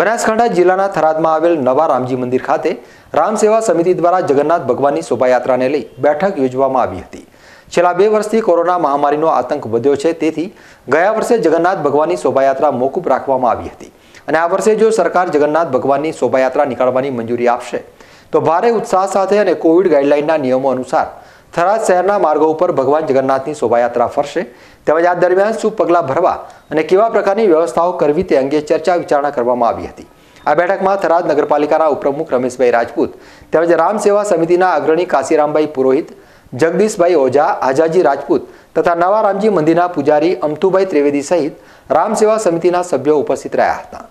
બનાસકાંઠા જિલ્લાના થરાદમાં આવેલ નવા રામજી મંદિર ખાતે રામ સેવા સમિતિ દ્વારા જગન્નાથ ભગવાનની શોભાયાત્રાને લઈ બેઠક યોજવામાં આવી હતી છેલ્લા બે વર્ષથી કોરોના મહામારીનો આતંક વધ્યો છે તેથી ગયા વર્ષે જગન્નાથ ભગવાનની શોભાયાત્રા મોકૂફ રાખવામાં આવી હતી અને આ વર્ષે જો સરકાર જગન્નાથ ભગવાનની શોભાયાત્રા નીકળવાની મંજૂરી આપશે તો ભારે ઉત્સાહ સાથે અને કોવિડ ગાઈડલાઇનના નિયમો અનુસાર થરાદ શહેરના માર્ગો ઉપર ભગવાન જગન્નાથની શોભાયાત્રા ફરશે તેમજ આ દરમિયાન શું પગલાં ભરવા અને કેવા પ્રકારની વ્યવસ્થાઓ કરવી તે અંગે ચર્ચા વિચારણા કરવામાં આવી હતી આ બેઠકમાં થરાદ નગરપાલિકાના ઉપપ્રમુખ રમેશભાઈ રાજપૂત તેમજ રામ સેવા સમિતિના અગ્રણી કાશીરામભાઈ પુરોહિત જગદીશભાઈ ઓઝા આઝાજી રાજપૂત તથા નવા રામજી મંદિરના પૂજારી અમથુભાઈ ત્રિવેદી સહિત રામ સેવા સમિતિના સભ્યો ઉપસ્થિત રહ્યા હતા